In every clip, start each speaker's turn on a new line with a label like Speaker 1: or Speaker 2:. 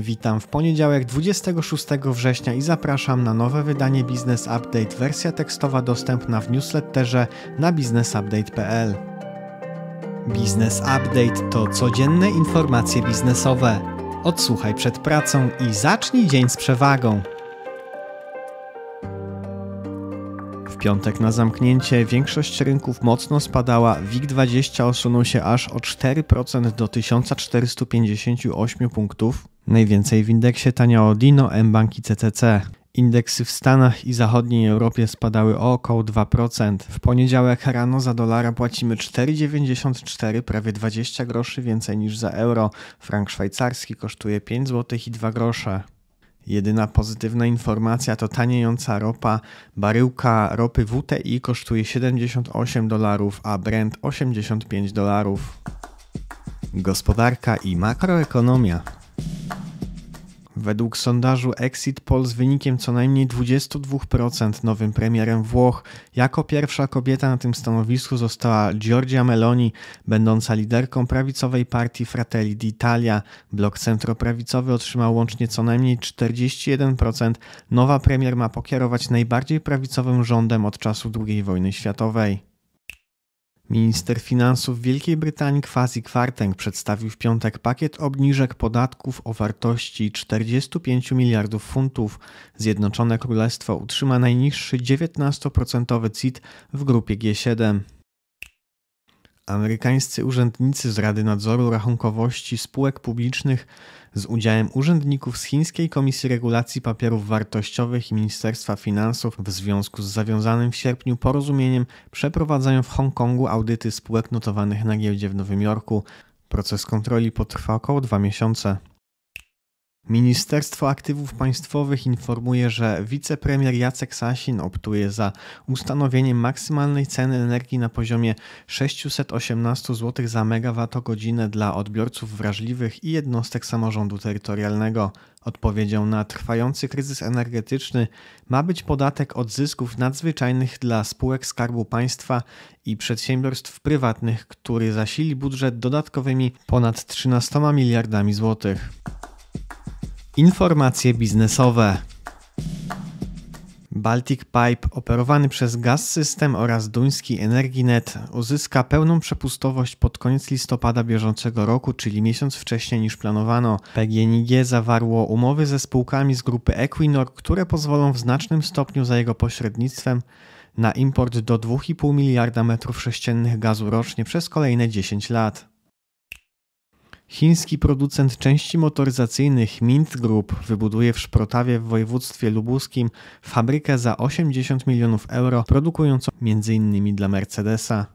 Speaker 1: Witam w poniedziałek 26 września i zapraszam na nowe wydanie Business Update. Wersja tekstowa dostępna w newsletterze na businessupdate.pl. Business Update to codzienne informacje biznesowe. Odsłuchaj przed pracą i zacznij dzień z przewagą. W piątek na zamknięcie większość rynków mocno spadała. WIG20 osunął się aż o 4% do 1458 punktów. Najwięcej w indeksie taniało Dino, m i CCC. Indeksy w Stanach i zachodniej Europie spadały o około 2%. W poniedziałek rano za dolara płacimy 4,94, prawie 20 groszy więcej niż za euro. Frank szwajcarski kosztuje 5 zł i 2 grosze. Jedyna pozytywna informacja to taniejąca ropa. Baryłka ropy WTI kosztuje 78 dolarów, a Brent 85 dolarów. Gospodarka i makroekonomia. Według sondażu Exit Poll z wynikiem co najmniej 22% nowym premierem Włoch, jako pierwsza kobieta na tym stanowisku została Giorgia Meloni, będąca liderką prawicowej partii Fratelli d'Italia. Blok centroprawicowy otrzymał łącznie co najmniej 41%. Nowa premier ma pokierować najbardziej prawicowym rządem od czasu II wojny światowej. Minister finansów Wielkiej Brytanii Kwasi Kwarteng przedstawił w piątek pakiet obniżek podatków o wartości 45 miliardów funtów. Zjednoczone Królestwo utrzyma najniższy 19% CIT w grupie G7 amerykańscy urzędnicy z Rady Nadzoru Rachunkowości Spółek Publicznych z udziałem urzędników z Chińskiej Komisji Regulacji Papierów Wartościowych i Ministerstwa Finansów w związku z zawiązanym w sierpniu porozumieniem przeprowadzają w Hongkongu audyty spółek notowanych na giełdzie w Nowym Jorku. Proces kontroli potrwa około dwa miesiące. Ministerstwo Aktywów Państwowych informuje, że wicepremier Jacek Sasin optuje za ustanowieniem maksymalnej ceny energii na poziomie 618 zł za megawattogodzinę dla odbiorców wrażliwych i jednostek samorządu terytorialnego. Odpowiedzią na trwający kryzys energetyczny ma być podatek od zysków nadzwyczajnych dla spółek Skarbu Państwa i przedsiębiorstw prywatnych, który zasili budżet dodatkowymi ponad 13 miliardami złotych. Informacje biznesowe. Baltic Pipe, operowany przez Gaz System oraz duński Energinet, uzyska pełną przepustowość pod koniec listopada bieżącego roku, czyli miesiąc wcześniej niż planowano. PGNiG zawarło umowy ze spółkami z grupy Equinor, które pozwolą w znacznym stopniu za jego pośrednictwem na import do 2,5 miliarda metrów sześciennych gazu rocznie przez kolejne 10 lat. Chiński producent części motoryzacyjnych Mint Group wybuduje w Szprotawie w województwie lubuskim fabrykę za 80 milionów euro, produkującą m.in. dla Mercedesa.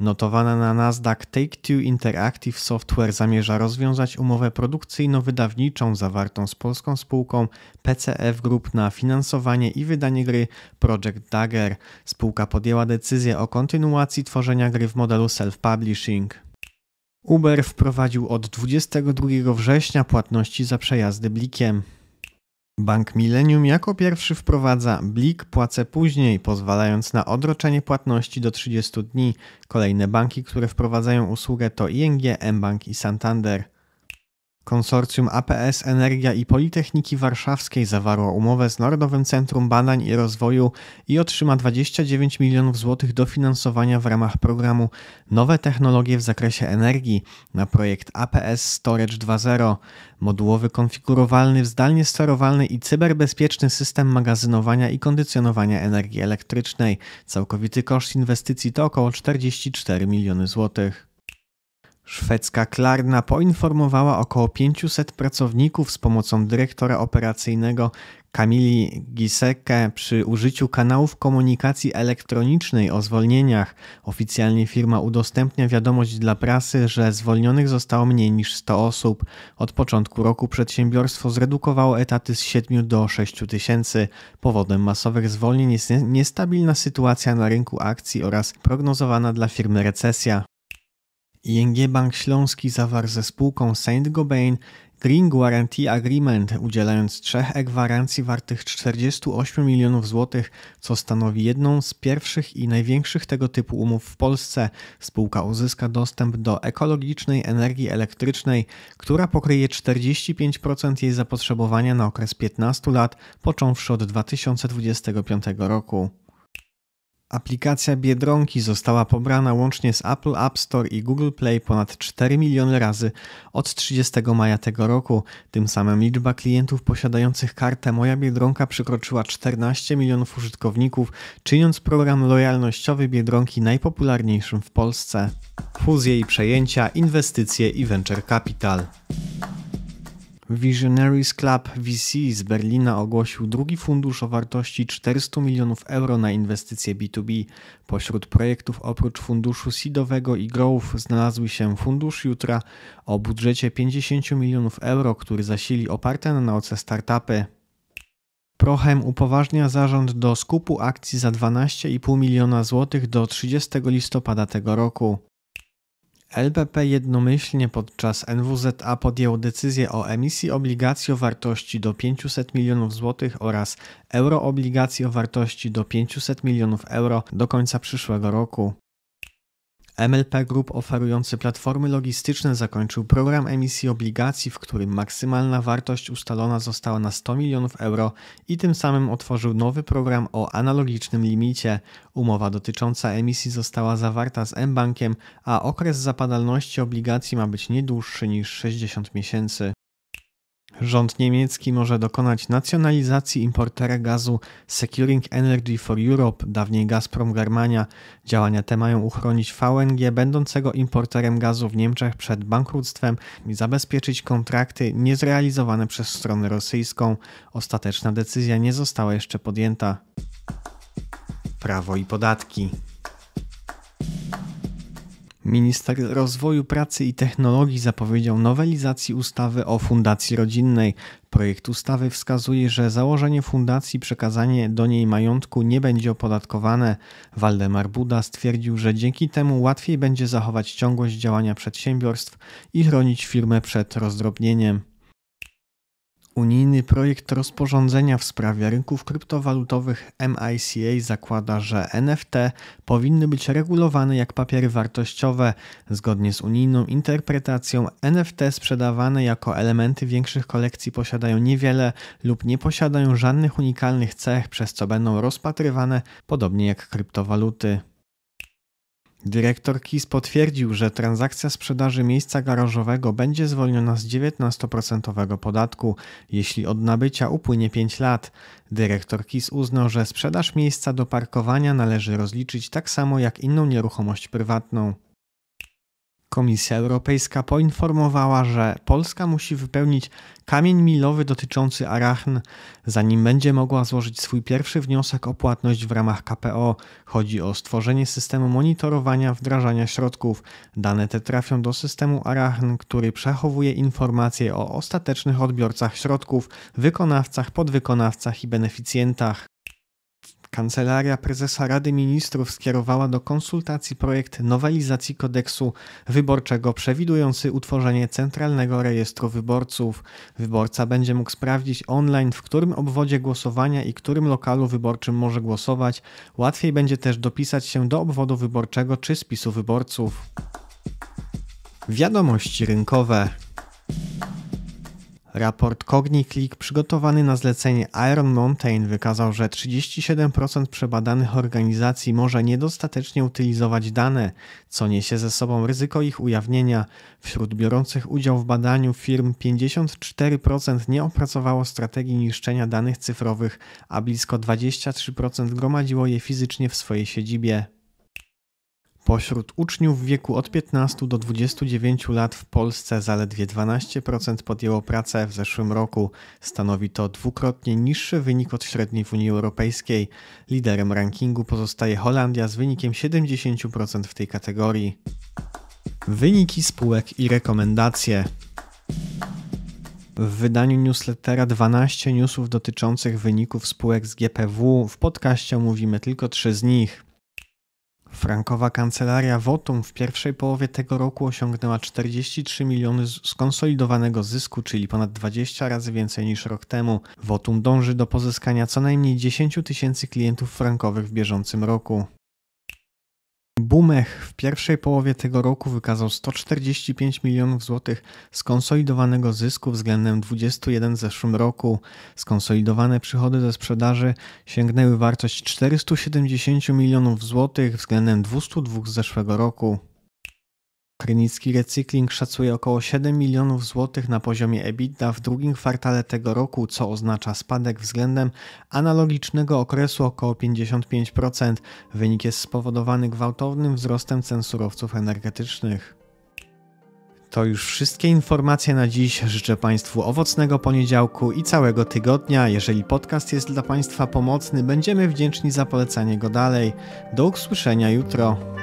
Speaker 1: Notowana na Nasdaq Take-Two Interactive Software zamierza rozwiązać umowę produkcyjno-wydawniczą zawartą z polską spółką PCF Group na finansowanie i wydanie gry Project Dagger. Spółka podjęła decyzję o kontynuacji tworzenia gry w modelu self-publishing. Uber wprowadził od 22 września płatności za przejazdy blikiem. Bank Millennium jako pierwszy wprowadza blik płacę później, pozwalając na odroczenie płatności do 30 dni. Kolejne banki, które wprowadzają usługę to ING, mBank i Santander. Konsorcjum APS Energia i Politechniki Warszawskiej zawarło umowę z Narodowym Centrum Badań i Rozwoju i otrzyma 29 milionów złotych dofinansowania w ramach programu Nowe technologie w zakresie energii na projekt APS Storage 2.0, modułowy konfigurowalny, zdalnie sterowalny i cyberbezpieczny system magazynowania i kondycjonowania energii elektrycznej. Całkowity koszt inwestycji to około 44 miliony złotych. Szwedzka Klarna poinformowała około 500 pracowników z pomocą dyrektora operacyjnego Kamili Giseke przy użyciu kanałów komunikacji elektronicznej o zwolnieniach. Oficjalnie firma udostępnia wiadomość dla prasy, że zwolnionych zostało mniej niż 100 osób. Od początku roku przedsiębiorstwo zredukowało etaty z 7 do 6 tysięcy. Powodem masowych zwolnień jest niestabilna sytuacja na rynku akcji oraz prognozowana dla firmy recesja. ING Bank Śląski zawarł ze spółką Saint Gobain Green Guarantee Agreement, udzielając trzech e-gwarancji wartych 48 milionów złotych, co stanowi jedną z pierwszych i największych tego typu umów w Polsce. Spółka uzyska dostęp do ekologicznej energii elektrycznej, która pokryje 45% jej zapotrzebowania na okres 15 lat, począwszy od 2025 roku. Aplikacja Biedronki została pobrana łącznie z Apple App Store i Google Play ponad 4 miliony razy od 30 maja tego roku. Tym samym liczba klientów posiadających kartę Moja Biedronka przekroczyła 14 milionów użytkowników, czyniąc program lojalnościowy Biedronki najpopularniejszym w Polsce. Fuzje i przejęcia, inwestycje i venture capital. Visionaries Club VC z Berlina ogłosił drugi fundusz o wartości 400 milionów euro na inwestycje B2B. Pośród projektów oprócz funduszu seedowego i growth znalazły się Fundusz Jutra o budżecie 50 milionów euro, który zasili oparte na nauce startupy. Prochem upoważnia zarząd do skupu akcji za 12,5 miliona złotych do 30 listopada tego roku. LPP jednomyślnie podczas NWZA podjął decyzję o emisji obligacji o wartości do 500 milionów złotych oraz euroobligacji o wartości do 500 milionów euro do końca przyszłego roku. MLP Group oferujący platformy logistyczne zakończył program emisji obligacji, w którym maksymalna wartość ustalona została na 100 milionów euro i tym samym otworzył nowy program o analogicznym limicie. Umowa dotycząca emisji została zawarta z M-Bankiem, a okres zapadalności obligacji ma być nie dłuższy niż 60 miesięcy. Rząd niemiecki może dokonać nacjonalizacji importera gazu Securing Energy for Europe, dawniej Gazprom Germania. Działania te mają uchronić VNG, będącego importerem gazu w Niemczech przed bankructwem i zabezpieczyć kontrakty niezrealizowane przez stronę rosyjską. Ostateczna decyzja nie została jeszcze podjęta. Prawo i podatki. Minister Rozwoju Pracy i Technologii zapowiedział nowelizacji ustawy o Fundacji Rodzinnej. Projekt ustawy wskazuje, że założenie fundacji, przekazanie do niej majątku nie będzie opodatkowane. Waldemar Buda stwierdził, że dzięki temu łatwiej będzie zachować ciągłość działania przedsiębiorstw i chronić firmę przed rozdrobnieniem. Unijny projekt rozporządzenia w sprawie rynków kryptowalutowych MICA zakłada, że NFT powinny być regulowane jak papiery wartościowe. Zgodnie z unijną interpretacją, NFT sprzedawane jako elementy większych kolekcji posiadają niewiele lub nie posiadają żadnych unikalnych cech, przez co będą rozpatrywane podobnie jak kryptowaluty. Dyrektor KIS potwierdził, że transakcja sprzedaży miejsca garażowego będzie zwolniona z 19% podatku, jeśli od nabycia upłynie 5 lat. Dyrektor KIS uznał, że sprzedaż miejsca do parkowania należy rozliczyć tak samo jak inną nieruchomość prywatną. Komisja Europejska poinformowała, że Polska musi wypełnić kamień milowy dotyczący arachn, zanim będzie mogła złożyć swój pierwszy wniosek o płatność w ramach KPO. Chodzi o stworzenie systemu monitorowania wdrażania środków. Dane te trafią do systemu arachn, który przechowuje informacje o ostatecznych odbiorcach środków, wykonawcach, podwykonawcach i beneficjentach. Kancelaria Prezesa Rady Ministrów skierowała do konsultacji projekt nowelizacji kodeksu wyborczego przewidujący utworzenie Centralnego Rejestru Wyborców. Wyborca będzie mógł sprawdzić online, w którym obwodzie głosowania i którym lokalu wyborczym może głosować. Łatwiej będzie też dopisać się do obwodu wyborczego czy spisu wyborców. Wiadomości rynkowe. Raport CogniClick przygotowany na zlecenie Iron Mountain wykazał, że 37% przebadanych organizacji może niedostatecznie utylizować dane, co niesie ze sobą ryzyko ich ujawnienia. Wśród biorących udział w badaniu firm 54% nie opracowało strategii niszczenia danych cyfrowych, a blisko 23% gromadziło je fizycznie w swojej siedzibie. Pośród uczniów w wieku od 15 do 29 lat w Polsce zaledwie 12% podjęło pracę w zeszłym roku. Stanowi to dwukrotnie niższy wynik od średniej w Unii Europejskiej. Liderem rankingu pozostaje Holandia z wynikiem 70% w tej kategorii. Wyniki spółek i rekomendacje. W wydaniu newslettera 12 newsów dotyczących wyników spółek z GPW. W podcaście mówimy tylko trzy z nich. Frankowa kancelaria Votum w pierwszej połowie tego roku osiągnęła 43 miliony skonsolidowanego zysku, czyli ponad 20 razy więcej niż rok temu. Votum dąży do pozyskania co najmniej 10 tysięcy klientów frankowych w bieżącym roku. Bumech w pierwszej połowie tego roku wykazał 145 milionów złotych skonsolidowanego zysku względem 21 w zeszłym roku. Skonsolidowane przychody ze sprzedaży sięgnęły wartość 470 milionów złotych względem 202 z zeszłego roku. Krynicki Recykling szacuje około 7 milionów złotych na poziomie EBITDA w drugim kwartale tego roku, co oznacza spadek względem analogicznego okresu około 55%. Wynik jest spowodowany gwałtownym wzrostem cen surowców energetycznych. To już wszystkie informacje na dziś. Życzę Państwu owocnego poniedziałku i całego tygodnia. Jeżeli podcast jest dla Państwa pomocny, będziemy wdzięczni za polecanie go dalej. Do usłyszenia jutro.